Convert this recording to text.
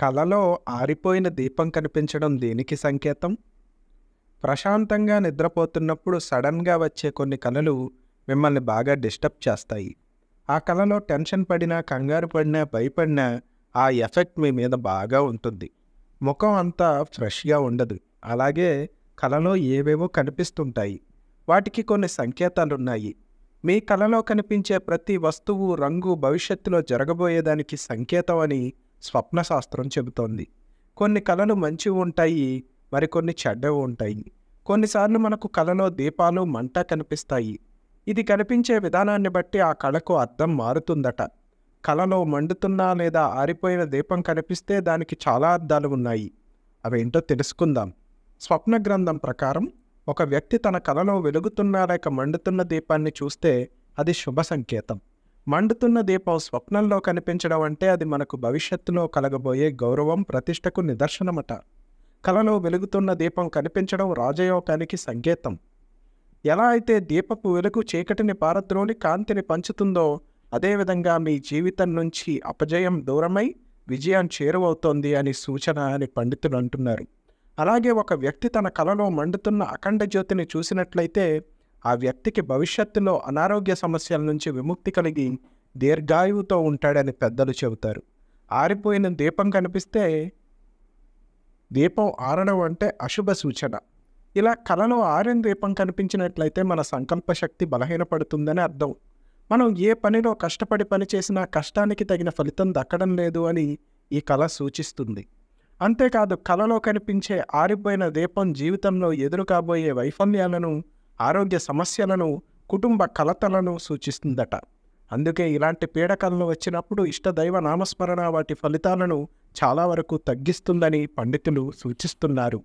కలలో ఆరిపోయిన దీపం కనిపించడం దేనికి సంకేతం ప్రశాంతంగా నిద్రపోతున్నప్పుడు సడన్గా వచ్చే కొన్ని కలలు మిమ్మల్ని బాగా డిస్టర్బ్ చేస్తాయి ఆ కలలో టెన్షన్ పడినా కంగారు పడినా భయపడినా ఆ ఎఫెక్ట్ మీ మీద బాగా ఉంటుంది ముఖం అంతా ఫ్రెష్గా ఉండదు అలాగే కలలో ఏవేవో కనిపిస్తుంటాయి వాటికి కొన్ని సంకేతాలున్నాయి మీ కలలో కనిపించే ప్రతి వస్తువు రంగు భవిష్యత్తులో జరగబోయేదానికి సంకేతం అని స్వప్నశాస్త్రం చెబుతోంది కొన్ని కళలు మంచివి ఉంటాయి మరికొన్ని చెడ్డవి ఉంటాయి కొన్నిసార్లు మనకు కళలో దీపాలు మంట కనిపిస్తాయి ఇది కనిపించే విధానాన్ని బట్టి ఆ కళకు అర్థం మారుతుందట కళలో మండుతున్నా లేదా ఆరిపోయిన దీపం కనిపిస్తే దానికి చాలా అర్థాలు ఉన్నాయి అవేంటో తెలుసుకుందాం స్వప్న గ్రంథం ప్రకారం ఒక వ్యక్తి తన కళలో వెలుగుతున్న లేక మండుతున్న దీపాన్ని చూస్తే అది శుభ సంకేతం మండుతున్న దీపం స్వప్నంలో కనిపించడం అంటే అది మనకు భవిష్యత్తులో కలగబోయే గౌరవం ప్రతిష్టకు నిదర్శనమట కలలో వెలుగుతున్న దీపం కనిపించడం రాజయోగానికి సంకేతం ఎలా అయితే దీపపు వెలుగు చీకటిని పారద్రోని కాంతిని పంచుతుందో అదేవిధంగా మీ జీవితం నుంచి అపజయం దూరమై విజయం చేరువవుతోంది అని సూచన అని పండితులు అంటున్నారు అలాగే ఒక వ్యక్తి తన కలలో మండుతున్న అఖండ జ్యోతిని చూసినట్లయితే ఆ వ్యక్తికి భవిష్యత్తులో అనారోగ్య సమస్యల నుంచి విముక్తి కలిగి దీర్ఘాయువుతో ఉంటాడని పెద్దలు చెబుతారు ఆరిపోయిన దీపం కనిపిస్తే దీపం ఆరడం అంటే అశుభ సూచన ఇలా కళలో ఆరిన దీపం కనిపించినట్లయితే మన సంకల్ప శక్తి బలహీనపడుతుందని అర్థం మనం ఏ పనిలో కష్టపడి పనిచేసినా కష్టానికి తగిన ఫలితం దక్కడం లేదు అని ఈ కళ సూచిస్తుంది అంతేకాదు కళలో కనిపించే ఆరిపోయిన దీపం జీవితంలో ఎదురు కాబోయే వైఫల్యాలను ఆరోగ్య సమస్యలను కుటుంబ కలతలను సూచిస్తుందట అందుకే ఇలాంటి పీడకలను వచ్చినప్పుడు ఇష్టదైవ నామస్మరణ వాటి ఫలితాలను చాలా వరకు తగ్గిస్తుందని పండితులు సూచిస్తున్నారు